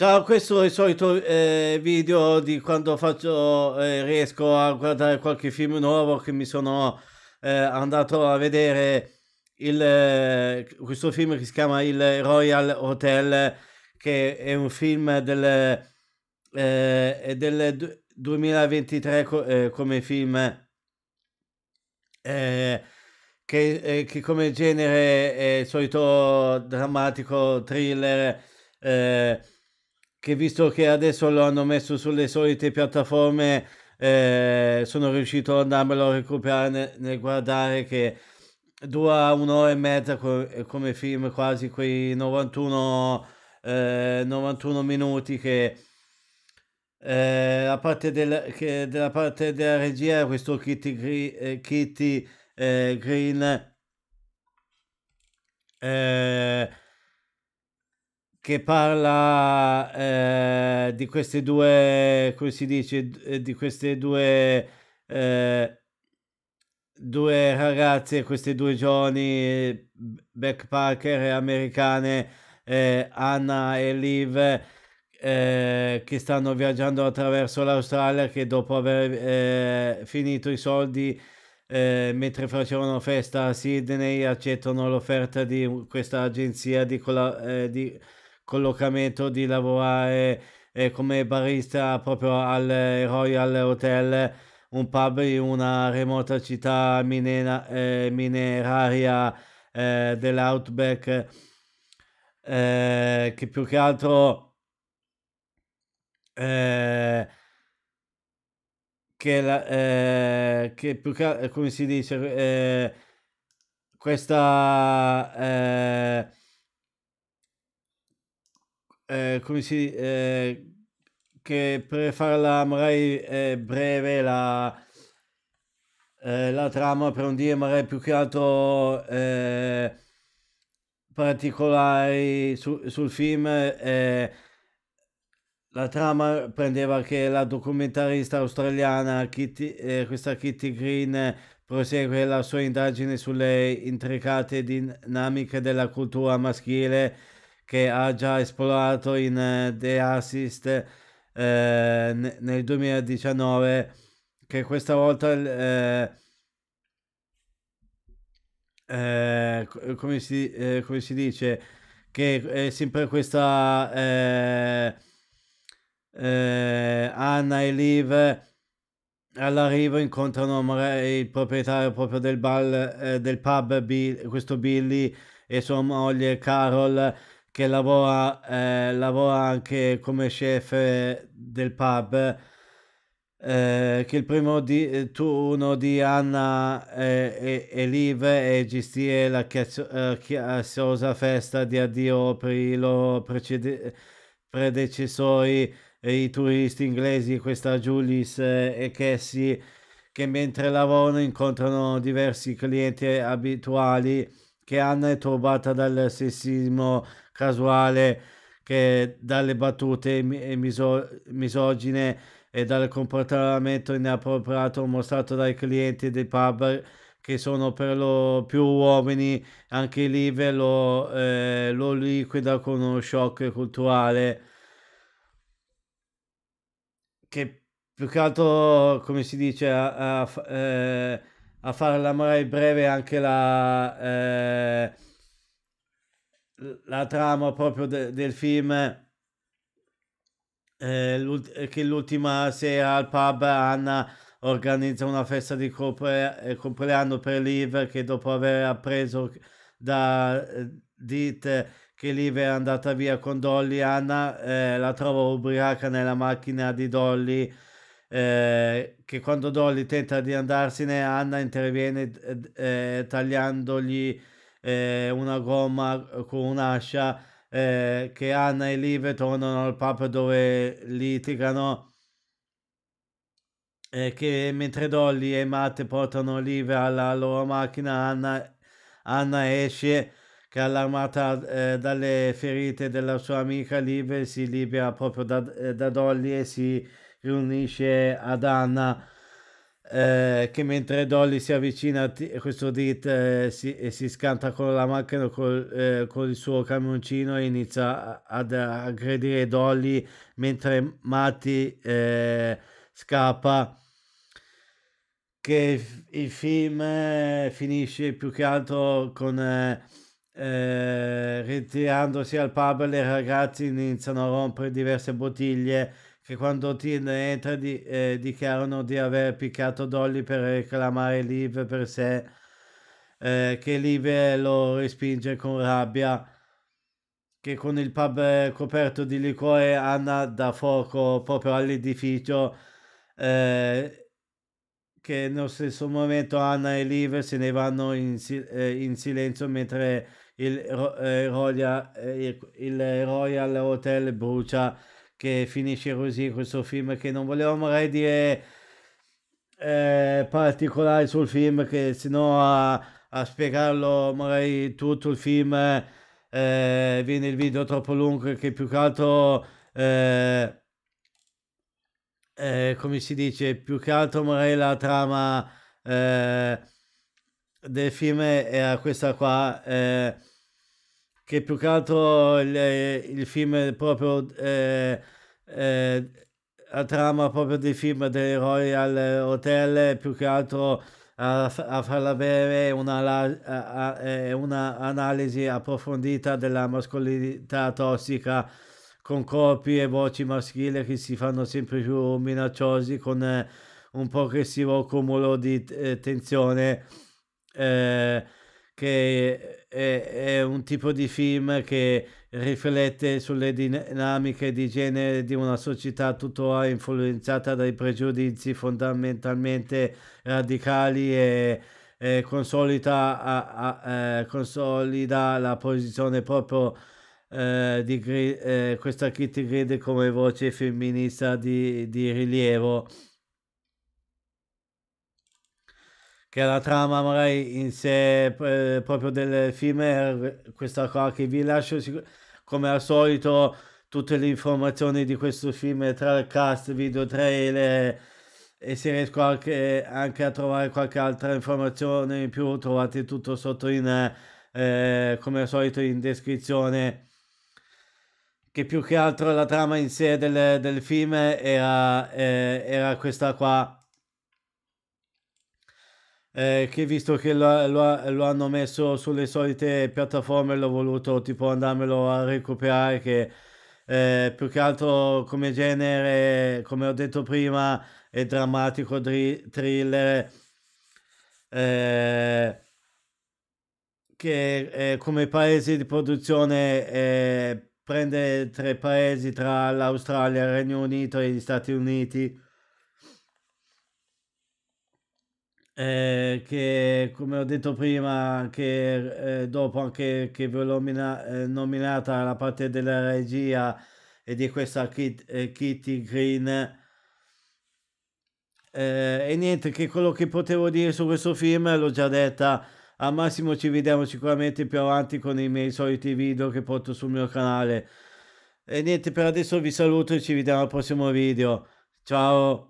Ciao, questo è il solito eh, video di quando faccio, eh, riesco a guardare qualche film nuovo che mi sono eh, andato a vedere il, eh, questo film che si chiama Il Royal Hotel, che è un film del, eh, del 2023 co eh, come film che, che, come genere è il solito drammatico thriller eh, che visto che adesso lo hanno messo sulle solite piattaforme, eh, sono riuscito ad andarmelo a recuperare nel, nel guardare che dura un'ora e mezza co- eh, come film, quasi quei 91, eh, 91 minuti che... Eh, la parte della, che, della parte della regia questo Kitty, Green, eh, Kitty eh, Green eh, che parla eh, di queste due, come si dice, eh, di queste due, eh, due ragazze, queste due giovani eh, backpacker americane, eh, Anna e Liv, eh, che stanno viaggiando attraverso l'Australia, che dopo aver finito i soldi eh, mentre facevano festa a Sydney accettano l'offerta di questa agenzia di, colla- eh, di collocamento di lavorare eh, come barista proprio al eh, Royal Hotel, un pub in una remota città minera, eh, mineraria eh, dell'Outback, eh, che più che altro eh, che, la, eh, che più che come si dice eh, questa eh, eh, come si eh, che per farla magari eh, breve la, eh, la trama per non dire magari più che altro eh, particolari su, sul film eh, la trama prendeva che la documentarista australiana Kitty, questa Kitty Green prosegue la sua indagine sulle intricate dinamiche della cultura maschile che ha già esplorato in eh, The Assist eh, nel 2019, che questa volta... Eh, eh, eh, come, si, eh, come, si, dice che è sempre questa eh, eh Anna e Liv all'arrivo incontrano il proprietario proprio del, bar, del pub Bill, questo Billy e sua moglie Carol che lavora, eh, lavora anche come chef del pub, eh, che il primo di, eh, turno di Anna eh, e, Liv e gestire la chiassosa eh, festa di addio per i loro precede- predecessori, i turisti inglesi, questa Julis eh, e Cassie, che mentre lavorano incontrano diversi clienti abituali che Anna è turbata dal sessismo casuale che dalle battute eh, miso- misogine e dal comportamento inappropriato mostrato dai clienti dei pub che sono per lo più uomini, anche lì ve lo, eh, lo liquida con uno shock culturale che più che altro, come si dice, a, a, eh, a farla breve anche la... Eh, la trama proprio de, del film eh, che l'ultima sera al pub Anna organizza una festa di compre, eh, compleanno per Liv che dopo aver appreso da eh, Dit che Liv è andata via con Dolly, Anna eh, la trova ubriaca nella macchina di Dolly eh, che quando Dolly tenta di andarsene Anna interviene eh, tagliandogli eh, una gomma eh, con un'ascia eh, che Anna e Liv tornano al pub dove litigano eh, che mentre Dolly e Matt portano Liv alla loro macchina Anna, Anna esce che allarmata eh, dalle ferite della sua amica Liv si libera proprio da, eh, da Dolly e si riunisce ad Anna eh, che mentre Dolly si avvicina a t- questo dit eh, si, e si scanta con la macchina col, eh, con il suo camioncino e inizia ad aggredire Dolly mentre Matti eh, scappa che il film eh, finisce più che altro con eh, ritirandosi al pub le ragazze iniziano a rompere diverse bottiglie che quando Tin entra di, eh, dichiarano di aver piccato Dolly per reclamare Liv per sé, eh, che Liv lo respinge con rabbia, che con il pub eh, coperto di liquore Anna dà fuoco proprio all'edificio, eh, che nello stesso momento Anna e Liv se ne vanno in, eh, in silenzio mentre il, eh, Royal, il Royal Hotel brucia che finisce così questo film che non volevo magari dire eh, particolari sul film che se no a, a, spiegarlo magari tutto il film eh, viene il video troppo lungo che più che altro eh, eh, come si dice più che altro magari la trama eh, del film era questa qua eh, che più che altro il, eh, il film proprio eh, eh, la trama proprio dei film del Royal Hotel più che altro a, a farla avere un'analisi una eh, approfondita della mascolinità tossica con corpi e voci maschili che si fanno sempre più minacciosi con eh, un progressivo cumulo di tensione eh, che è, è, un tipo di film che riflette sulle dinamiche di genere di una società tuttora influenzata dai pregiudizi fondamentalmente radicali e, e consolida, a, a, eh, consolida, la posizione proprio eh, di eh, questa Kitty Grid come voce femminista di, di rilievo. che la trama magari in sé eh, proprio del film è questa qua che vi lascio come al solito tutte le informazioni di questo film tra il cast, video trailer e se riesco anche, anche a trovare qualche altra informazione in più trovate tutto sotto in eh, come al solito in descrizione che più che altro la trama in sé del, del film era, eh, era questa qua eh, che visto che lo, lo, lo, hanno messo sulle solite piattaforme l'ho voluto tipo andarmelo a recuperare che eh, più che altro come genere come ho detto prima è drammatico dri- thriller eh, che eh, come paese di produzione eh, prende tre paesi tra l'Australia, il Regno Unito e gli Stati Uniti eh, che come ho detto prima, che eh, dopo anche che vi ho nomina- eh, nominata la parte della regia e di questa Kit- eh, Kitty Green. Eh, e niente, che quello che potevo dire su questo film l'ho già detta. Al massimo ci vediamo sicuramente più avanti con i miei soliti video che porto sul mio canale. E niente, per adesso vi saluto e ci vediamo al prossimo video. Ciao!